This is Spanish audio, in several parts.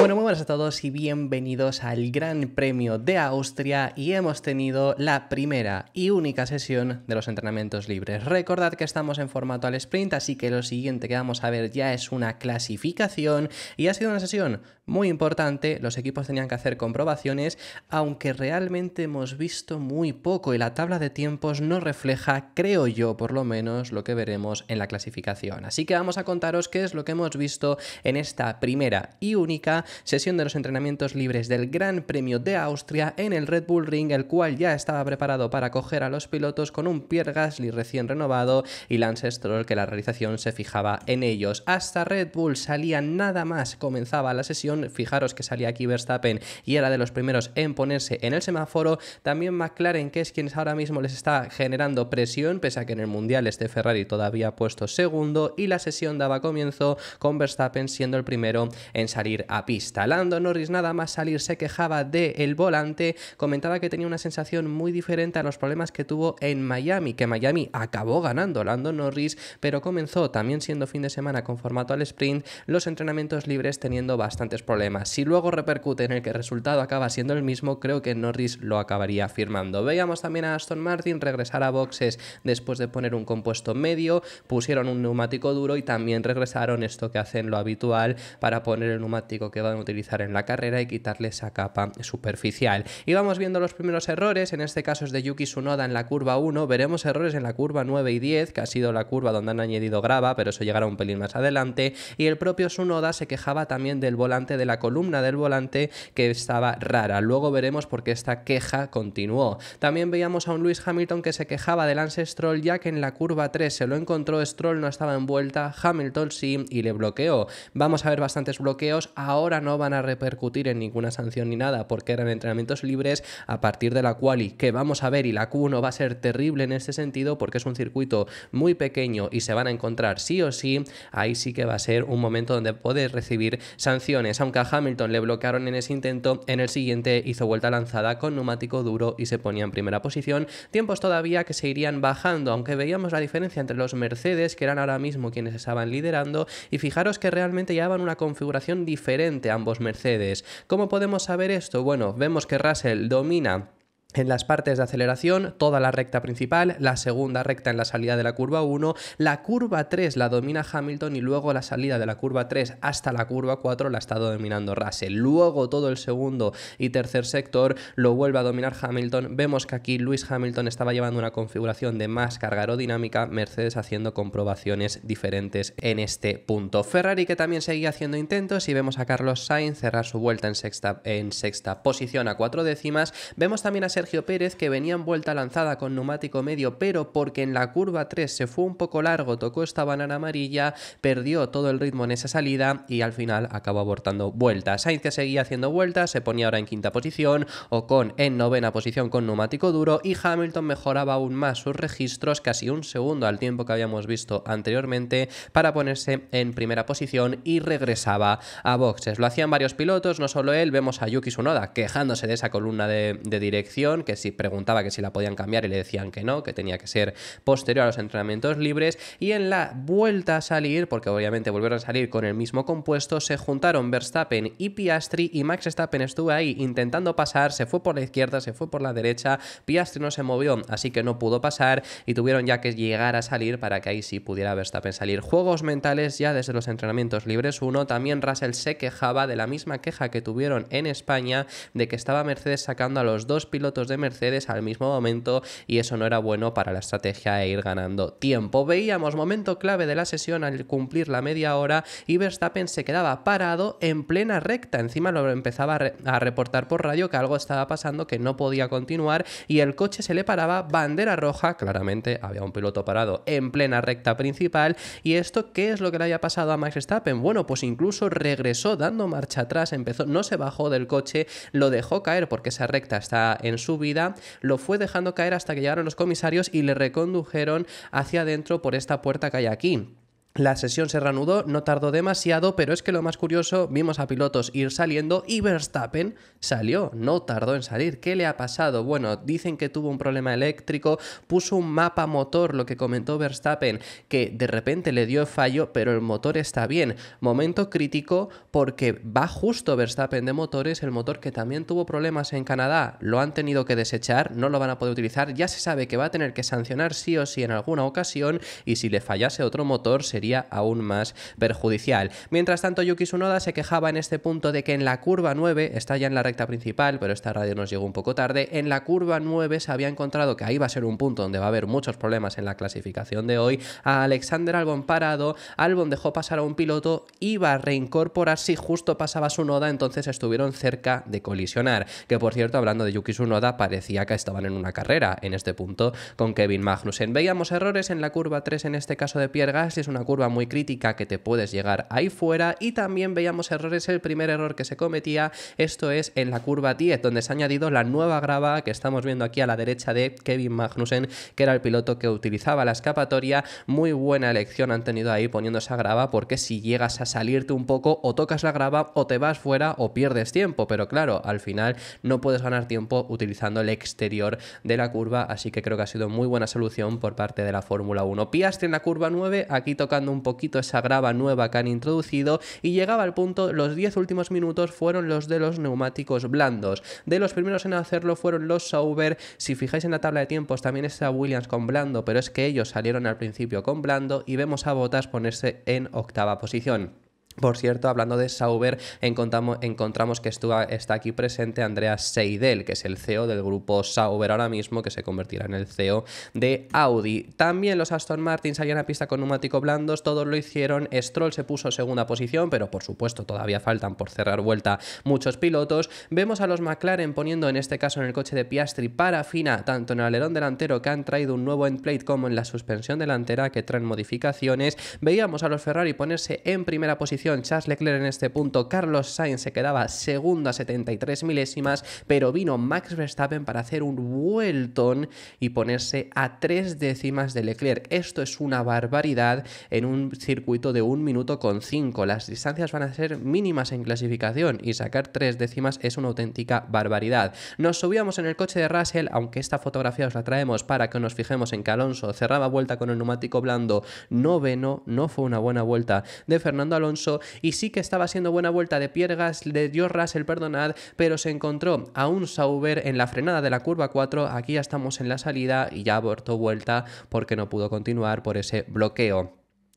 Bueno, muy buenas a todos y bienvenidos al Gran Premio de Austria y hemos tenido la primera y única sesión de los entrenamientos libres. Recordad que estamos en formato al sprint, así que lo siguiente que vamos a ver ya es una clasificación y ha sido una sesión muy importante, los equipos tenían que hacer comprobaciones, aunque realmente hemos visto muy poco y la tabla de tiempos no refleja, creo yo por lo menos, lo que veremos en la clasificación. Así que vamos a contaros qué es lo que hemos visto en esta primera y única sesión de los entrenamientos libres del Gran Premio de Austria en el Red Bull Ring, el cual ya estaba preparado para acoger a los pilotos con un Pierre Gasly recién renovado y Lance Stroll que la realización se fijaba en ellos. Hasta Red Bull salía nada más, comenzaba la sesión, fijaros que salía aquí Verstappen y era de los primeros en ponerse en el semáforo, también McLaren que es quien ahora mismo les está generando presión, pese a que en el Mundial este Ferrari todavía ha puesto segundo y la sesión daba comienzo con Verstappen siendo el primero en salir a pie Instalando Lando Norris nada más salir se quejaba de el volante, comentaba que tenía una sensación muy diferente a los problemas que tuvo en Miami, que Miami acabó ganando Lando Norris, pero comenzó también siendo fin de semana con formato al sprint, los entrenamientos libres teniendo bastantes problemas. Si luego repercute en el que el resultado acaba siendo el mismo, creo que Norris lo acabaría firmando. Veíamos también a Aston Martin regresar a boxes después de poner un compuesto medio, pusieron un neumático duro y también regresaron esto que hacen lo habitual para poner el neumático que va utilizar en la carrera y quitarle esa capa superficial. Y vamos viendo los primeros errores, en este caso es de Yuki Tsunoda en la curva 1, veremos errores en la curva 9 y 10, que ha sido la curva donde han añadido grava, pero eso llegará un pelín más adelante, y el propio Tsunoda se quejaba también del volante, de la columna del volante que estaba rara. Luego veremos por qué esta queja continuó. También veíamos a un Lewis Hamilton que se quejaba de Lance Stroll ya que en la curva 3 se lo encontró, Stroll no estaba envuelta vuelta, Hamilton sí y le bloqueó. Vamos a ver bastantes bloqueos, ahora no van a repercutir en ninguna sanción ni nada porque eran entrenamientos libres a partir de la quali, que vamos a ver y la Q1 va a ser terrible en este sentido porque es un circuito muy pequeño y se van a encontrar sí o sí, ahí sí que va a ser un momento donde puede recibir sanciones, aunque a Hamilton le bloquearon en ese intento, en el siguiente hizo vuelta lanzada con neumático duro y se ponía en primera posición, tiempos todavía que se irían bajando, aunque veíamos la diferencia entre los Mercedes, que eran ahora mismo quienes estaban liderando, y fijaros que realmente llevaban una configuración diferente, ambos Mercedes. ¿Cómo podemos saber esto? Bueno, vemos que Russell domina en las partes de aceleración, toda la recta principal, la segunda recta en la salida de la curva 1, la curva 3 la domina Hamilton y luego la salida de la curva 3 hasta la curva 4 la estado dominando Russell. Luego todo el segundo y tercer sector lo vuelve a dominar Hamilton. Vemos que aquí Luis Hamilton estaba llevando una configuración de más carga aerodinámica, Mercedes haciendo comprobaciones diferentes en este punto. Ferrari que también seguía haciendo intentos y vemos a Carlos Sainz cerrar su vuelta en sexta, en sexta posición a cuatro décimas. Vemos también a Sergio Pérez que venía en vuelta lanzada con neumático medio, pero porque en la curva 3 se fue un poco largo, tocó esta banana amarilla, perdió todo el ritmo en esa salida y al final acabó abortando vueltas. Sainz que seguía haciendo vueltas, se ponía ahora en quinta posición, o con en novena posición con neumático duro y Hamilton mejoraba aún más sus registros, casi un segundo al tiempo que habíamos visto anteriormente, para ponerse en primera posición y regresaba a boxes. Lo hacían varios pilotos, no solo él, vemos a Yuki Tsunoda quejándose de esa columna de dirección que si preguntaba que si la podían cambiar y le decían que no, que tenía que ser posterior a los entrenamientos libres. Y en la vuelta a salir, porque obviamente volvieron a salir con el mismo compuesto, se juntaron Verstappen y Piastri y Max Verstappen estuvo ahí intentando pasar, se fue por la izquierda, se fue por la derecha, Piastri no se movió, así que no pudo pasar y tuvieron ya que llegar a salir para que ahí sí pudiera Verstappen salir. Juegos mentales ya desde los entrenamientos libres 1, también Russell se quejaba de la misma queja que tuvieron en España de que estaba Mercedes sacando a los dos pilotos de Mercedes al mismo momento y eso no era bueno para la estrategia e ir ganando tiempo. Veíamos momento clave de la sesión al cumplir la media hora y Verstappen se quedaba parado en plena recta. Encima lo empezaba a, reportar por radio que algo estaba pasando, que no podía continuar y el coche se le paraba, bandera roja, claramente había un piloto parado en plena recta principal y esto qué es lo que le había pasado a Max Verstappen? Bueno, pues incluso regresó dando marcha atrás, empezó, no se bajó del coche, lo dejó caer porque esa recta está en su su vida, lo fue dejando caer hasta que llegaron los comisarios y le recondujeron hacia adentro por esta puerta que hay aquí. La sesión se reanudó, no tardó demasiado, pero es que lo más curioso, vimos a pilotos ir saliendo y Verstappen salió, no tardó en salir. ¿Qué le ha pasado? Bueno, dicen que tuvo un problema eléctrico, puso un mapa motor, lo que comentó Verstappen, que de repente le dio fallo, pero el motor está bien. Momento crítico porque va justo Verstappen de motores, el motor que también tuvo problemas en Canadá, lo han tenido que desechar, no lo van a poder utilizar, ya se sabe que va a tener que sancionar sí o sí en alguna ocasión y si le fallase otro motor sería aún más perjudicial. Mientras tanto, Yuki Tsunoda se quejaba en este punto de que en la curva 9, está ya en la recta principal, pero esta radio nos llegó un poco tarde, en la curva 9 se había encontrado que ahí va a ser un punto donde va a haber muchos problemas en la clasificación de hoy, a Alexander Albon parado, Albon dejó pasar a un piloto, iba a reincorporar si justo pasaba Tsunoda, entonces estuvieron cerca de colisionar, que por cierto, hablando de Yuki Tsunoda, parecía que estaban en una carrera en este punto con Kevin Magnussen. Veíamos errores en la curva 3 en este caso de Pierre Gasly, es una curva muy crítica que te puedes llegar ahí fuera y también veíamos errores, el primer error que se cometía, esto es en la curva 10, donde se ha añadido la nueva grava que estamos viendo aquí a la derecha de Kevin Magnussen, que era el piloto que utilizaba la escapatoria, muy buena elección han tenido ahí poniendo esa grava porque si llegas a salirte un poco o tocas la grava o te vas fuera o pierdes tiempo, pero claro, al final no puedes ganar tiempo utilizando el exterior de la curva, así que creo que ha sido muy buena solución por parte de la Fórmula 1. Piaste en la curva 9, aquí toca un poquito esa grava nueva que han introducido y llegaba al punto, los 10 últimos minutos fueron los de los neumáticos blandos. De los primeros en hacerlo fueron los Sauber, si fijáis en la tabla de tiempos también está Williams con blando, pero es que ellos salieron al principio con blando y vemos a Bottas ponerse en octava posición. Por cierto, hablando de Sauber, encontramos, que está aquí presente Andreas Seidel, que es el CEO del grupo Sauber ahora mismo, que se convertirá en el CEO de Audi. También los Aston Martin salían a pista con neumáticos blandos, todos lo hicieron, Stroll se puso en segunda posición, pero por supuesto todavía faltan por cerrar vuelta muchos pilotos. Vemos a los McLaren poniendo en este caso en el coche de Piastri parafina, tanto en el alerón delantero que han traído un nuevo endplate como en la suspensión delantera que traen modificaciones. Veíamos a los Ferrari ponerse en primera posición Charles Leclerc en este punto, Carlos Sainz se quedaba segundo a 73 milésimas, pero vino Max Verstappen para hacer un vueltón y ponerse a tres décimas de Leclerc. Esto es una barbaridad en un circuito de un minuto con cinco. Las distancias van a ser mínimas en clasificación y sacar tres décimas es una auténtica barbaridad. Nos subíamos en el coche de Russell, aunque esta fotografía os la traemos para que nos fijemos en que Alonso cerraba vuelta con el neumático blando noveno, no fue una buena vuelta de Fernando Alonso y sí que estaba haciendo buena vuelta de Piergas, de George Russell, perdonad, pero se encontró a un Sauber en la frenada de la curva 4. Aquí ya estamos en la salida y ya abortó vuelta porque no pudo continuar por ese bloqueo.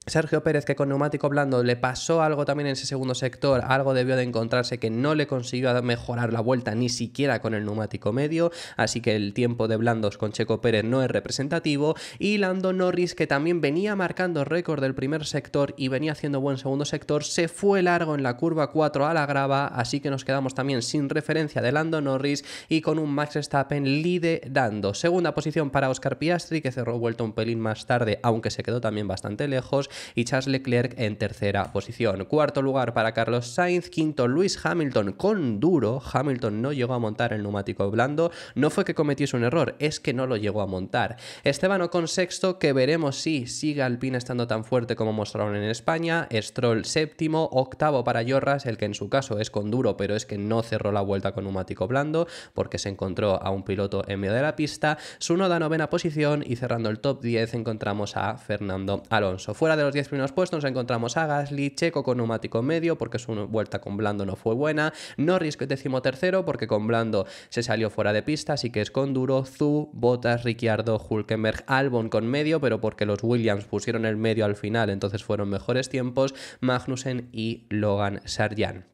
Sergio Pérez, que con neumático blando le pasó algo también en ese segundo sector, algo debió de encontrarse que no le consiguió mejorar la vuelta ni siquiera con el neumático medio, así que el tiempo de blandos con Checo Pérez no es representativo, y Lando Norris, que también venía marcando récord del primer sector y venía haciendo buen segundo sector, se fue largo en la curva 4 a la grava, así que nos quedamos también sin referencia de Lando Norris y con un Max Stappen liderando. Segunda posición para Oscar Piastri, que cerró vuelta un pelín más tarde, aunque se quedó también bastante lejos, y Charles Leclerc en tercera posición. Cuarto lugar para Carlos Sainz, quinto Luis Hamilton con duro. Hamilton no llegó a montar el neumático blando, no fue que cometiese un error, es que no lo llegó a montar. Esteban con sexto, que veremos si sigue Alpine estando tan fuerte como mostraron en España. Stroll séptimo, octavo para Jorras, el que en su caso es con duro, pero es que no cerró la vuelta con neumático blando porque se encontró a un piloto en medio de la pista. da novena posición y cerrando el top 10 encontramos a Fernando Alonso. Fuera de de los 10 primeros puestos nos encontramos a Gasly, Checo con neumático medio porque su vuelta con blando no fue buena, Norris el decimotercero porque con blando se salió fuera de pista, así que es con duro, Zu, Botas, Ricciardo, Hulkenberg, Albon con medio, pero porque los Williams pusieron el medio al final, entonces fueron mejores tiempos, Magnussen y Logan Sarjan.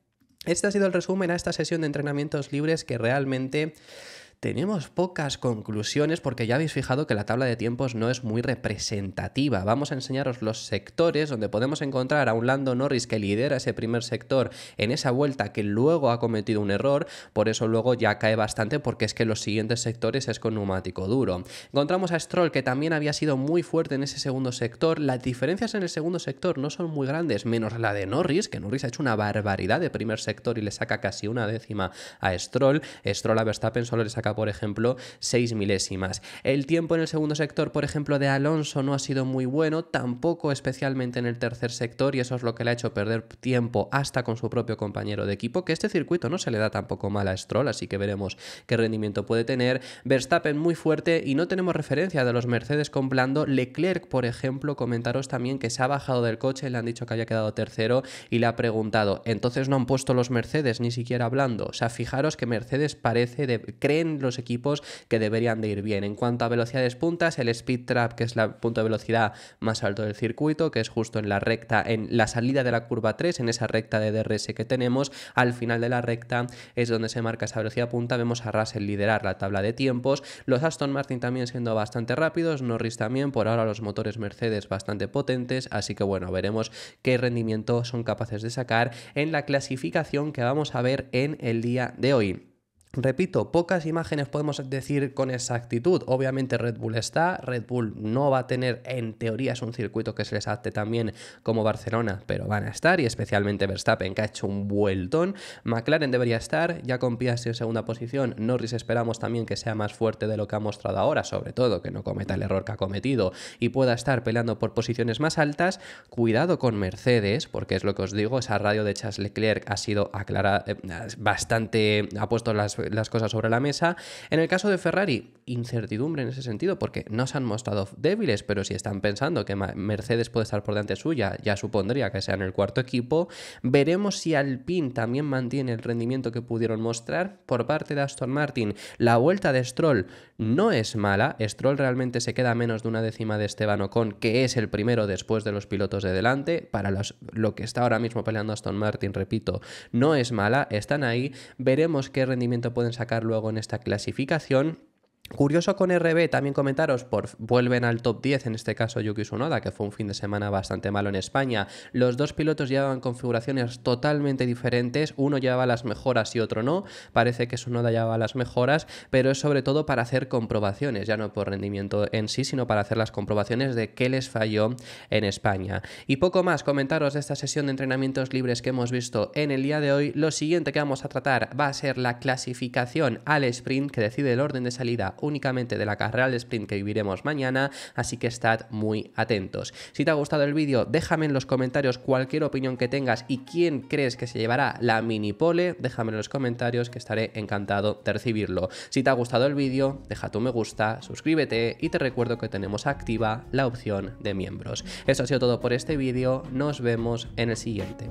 Este ha sido el resumen a esta sesión de entrenamientos libres que realmente tenemos pocas conclusiones porque ya habéis fijado que la tabla de tiempos no es muy representativa. Vamos a enseñaros los sectores donde podemos encontrar a un Lando Norris que lidera ese primer sector en esa vuelta que luego ha cometido un error, por eso luego ya cae bastante porque es que los siguientes sectores es con neumático duro. Encontramos a Stroll que también había sido muy fuerte en ese segundo sector. Las diferencias en el segundo sector no son muy grandes, menos la de Norris, que Norris ha hecho una barbaridad de primer sector y le saca casi una décima a Stroll. Stroll a Verstappen solo le saca por ejemplo, 6 milésimas. El tiempo en el segundo sector, por ejemplo, de Alonso no ha sido muy bueno, tampoco especialmente en el tercer sector, y eso es lo que le ha hecho perder tiempo hasta con su propio compañero de equipo, que este circuito no se le da tampoco mal a Stroll, así que veremos qué rendimiento puede tener. Verstappen muy fuerte y no tenemos referencia de los Mercedes con Leclerc, por ejemplo, comentaros también que se ha bajado del coche, le han dicho que haya quedado tercero y le ha preguntado, entonces no han puesto los Mercedes ni siquiera hablando, O sea, fijaros que Mercedes parece, de, creen los equipos que deberían de ir bien. En cuanto a velocidades puntas, el speed trap, que es el punto de velocidad más alto del circuito, que es justo en la recta, en la salida de la curva 3, en esa recta de DRS que tenemos, al final de la recta es donde se marca esa velocidad punta, vemos a Russell liderar la tabla de tiempos, los Aston Martin también siendo bastante rápidos, Norris también, por ahora los motores Mercedes bastante potentes, así que bueno, veremos qué rendimiento son capaces de sacar en la clasificación que vamos a ver en el día de hoy. Repito, pocas imágenes podemos decir con exactitud. Obviamente Red Bull está, Red Bull no va a tener, en teoría es un circuito que se les adapte también como Barcelona, pero van a estar y especialmente Verstappen que ha hecho un vueltón. McLaren debería estar, ya con Piastri en segunda posición, Norris esperamos también que sea más fuerte de lo que ha mostrado ahora, sobre todo que no cometa el error que ha cometido y pueda estar peleando por posiciones más altas. Cuidado con Mercedes, porque es lo que os digo, esa radio de Charles Leclerc ha sido aclarada, eh, bastante, ha puesto las las, cosas sobre la mesa. En el caso de Ferrari, incertidumbre en ese sentido, porque no se han mostrado débiles, pero si están pensando que Mercedes puede estar por delante suya, ya supondría que sea en el cuarto equipo. Veremos si Alpine también mantiene el rendimiento que pudieron mostrar por parte de Aston Martin. La vuelta de Stroll no es mala, Stroll realmente se queda menos de una décima de Esteban Ocon, que es el primero después de los pilotos de delante. Para los, lo que está ahora mismo peleando Aston Martin, repito, no es mala, están ahí. Veremos qué rendimiento pueden sacar luego en esta clasificación Curioso con RB, también comentaros, por, vuelven al top 10, en este caso Yuki Tsunoda, que fue un fin de semana bastante malo en España. Los dos pilotos llevaban configuraciones totalmente diferentes, uno llevaba las mejoras y otro no. Parece que Tsunoda llevaba las mejoras, pero es sobre todo para hacer comprobaciones, ya no por rendimiento en sí, sino para hacer las comprobaciones de qué les falló en España. Y poco más, comentaros de esta sesión de entrenamientos libres que hemos visto en el día de hoy. Lo siguiente que vamos a tratar va a ser la clasificación al sprint que decide el orden de salida únicamente de la carrera de sprint que viviremos mañana, así que estad muy atentos. Si te ha gustado el vídeo, déjame en los comentarios cualquier opinión que tengas y quién crees que se llevará la mini pole, déjame en los comentarios que estaré encantado de recibirlo. Si te ha gustado el vídeo, deja tu me gusta, suscríbete y te recuerdo que tenemos activa la opción de miembros. Eso ha sido todo por este vídeo, nos vemos en el siguiente.